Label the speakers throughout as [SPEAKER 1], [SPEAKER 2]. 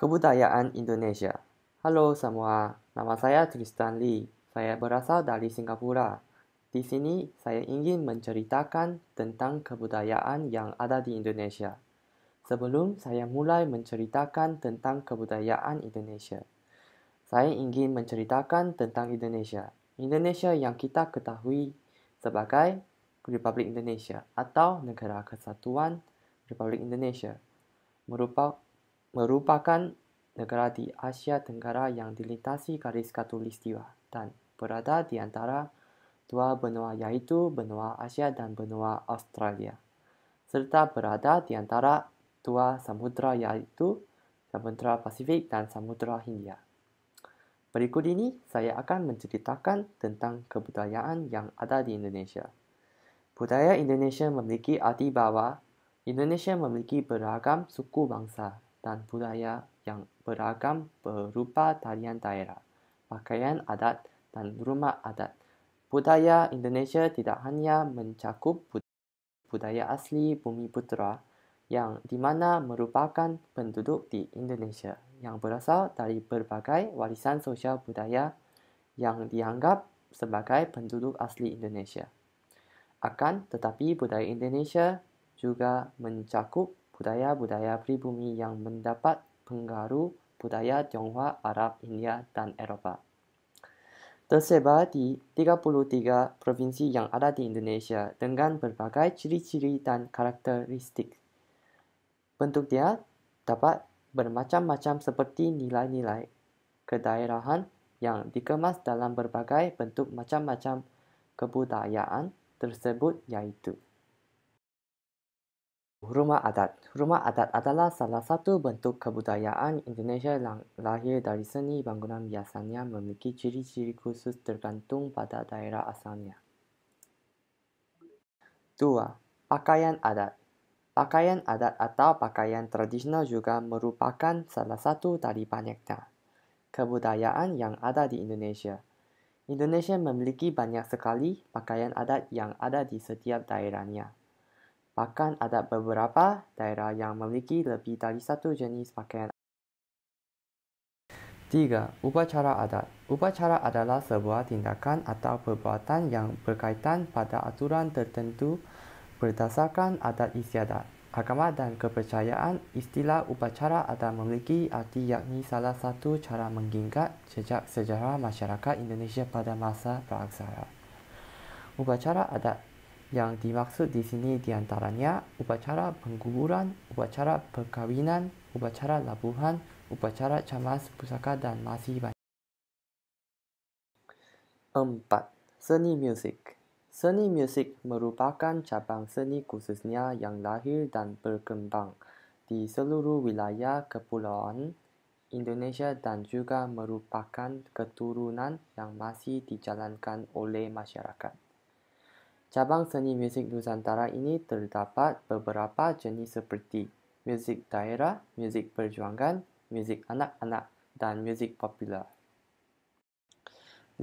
[SPEAKER 1] Kebudayaan Indonesia. Halo semua, nama saya Tristan Lee. Saya berasal dari Singapura. Di sini, saya ingin menceritakan tentang kebudayaan yang ada di Indonesia. Sebelum saya mulai menceritakan tentang kebudayaan Indonesia, saya ingin menceritakan tentang Indonesia. Indonesia yang kita ketahui sebagai Republik Indonesia atau Negara Kesatuan Republik Indonesia merupakan merupakan negara di Asia Tenggara yang dilintasi garis katulistiwa dan berada di antara dua benua yaitu benua Asia dan benua Australia, serta berada di antara dua samudra yaitu Samudra Pasifik dan Samudra Hindia. Berikut ini saya akan menceritakan tentang kebudayaan yang ada di Indonesia. Budaya Indonesia memiliki arti bahwa Indonesia memiliki beragam suku bangsa dan budaya yang beragam berupa tarian daerah, pakaian adat, dan rumah adat. Budaya Indonesia tidak hanya mencakup budaya asli bumi putera yang di mana merupakan penduduk di Indonesia yang berasal dari berbagai warisan sosial budaya yang dianggap sebagai penduduk asli Indonesia. Akan tetapi budaya Indonesia juga mencakup budaya-budaya pribumi yang mendapat pengaruh budaya Tionghoa, Arab, India dan eropa Tersebar di 33 provinsi yang ada di Indonesia dengan berbagai ciri-ciri dan karakteristik. Bentuk dia dapat bermacam-macam seperti nilai-nilai kedaerahan yang dikemas dalam berbagai bentuk macam-macam kebudayaan tersebut yaitu rumah adat. Rumah adat adalah salah satu bentuk kebudayaan Indonesia yang lahir dari seni bangunan biasanya memiliki ciri-ciri khusus tergantung pada daerah asalnya. 2. Pakaian adat Pakaian adat atau pakaian tradisional juga merupakan salah satu dari banyaknya kebudayaan yang ada di Indonesia. Indonesia memiliki banyak sekali pakaian adat yang ada di setiap daerahnya. Bahkan ada beberapa daerah yang memiliki lebih dari satu jenis pakaian. Tiga, upacara adat. Upacara adalah sebuah tindakan atau perbuatan yang berkaitan pada aturan tertentu berdasarkan adat istiadat. Agama dan kepercayaan istilah upacara adat memiliki arti yakni salah satu cara mengingat sejak sejarah masyarakat Indonesia pada masa praksara. Upacara adat yang dimaksud di sini diantaranya upacara pengguguran, upacara perkawinan, upacara labuhan, upacara camas pusaka dan masih banyak. Empat, seni musik. Seni musik merupakan cabang seni khususnya yang lahir dan berkembang di seluruh wilayah kepulauan Indonesia dan juga merupakan keturunan yang masih dijalankan oleh masyarakat. Cabang seni muzik Nusantara ini terdapat beberapa jenis seperti muzik daerah, muzik perjuangan, muzik anak-anak, dan muzik popular. 5.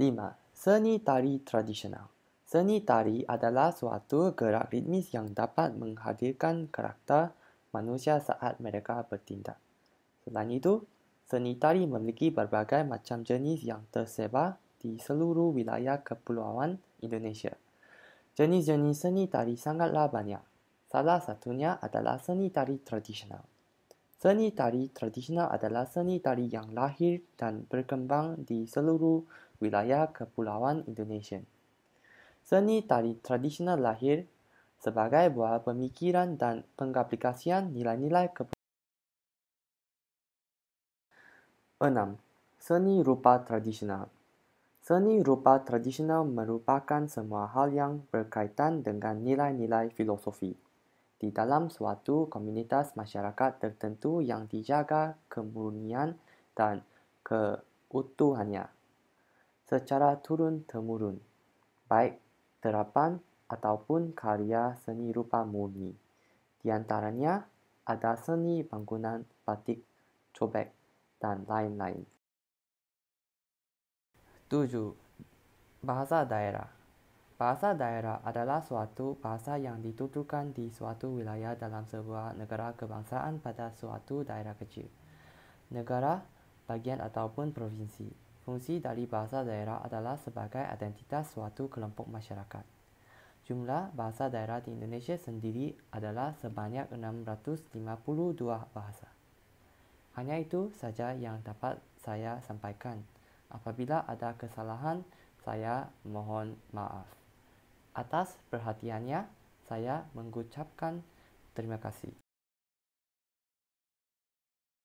[SPEAKER 1] Seni tari tradisional Seni tari adalah suatu gerak ritmis yang dapat menghadirkan karakter manusia saat mereka bertindak. Selain itu, seni tari memiliki berbagai macam jenis yang tersebar di seluruh wilayah kepulauan Indonesia jenis-jenis seni tari sangatlah banyak. Salah satunya adalah seni tari tradisional. Seni tari tradisional adalah seni tari yang lahir dan berkembang di seluruh wilayah kepulauan Indonesia. Seni tari tradisional lahir sebagai buah pemikiran dan pengaplikasian nilai-nilai kepulauan. 6. Seni rupa tradisional Seni rupa tradisional merupakan semua hal yang berkaitan dengan nilai-nilai filosofi di dalam suatu komunitas masyarakat tertentu yang dijaga kemurnian dan keutuhannya secara turun-temurun, baik terapan ataupun karya seni rupa murni. Di antaranya ada seni bangunan batik, cobek, dan lain-lain. Tujuh, Bahasa daerah Bahasa daerah adalah suatu bahasa yang ditutupkan di suatu wilayah dalam sebuah negara kebangsaan pada suatu daerah kecil. Negara, bagian ataupun provinsi. Fungsi dari bahasa daerah adalah sebagai identitas suatu kelompok masyarakat. Jumlah bahasa daerah di Indonesia sendiri adalah sebanyak 652 bahasa. Hanya itu saja yang dapat saya sampaikan. Apabila ada kesalahan, saya mohon maaf. Atas perhatiannya, saya mengucapkan terima kasih.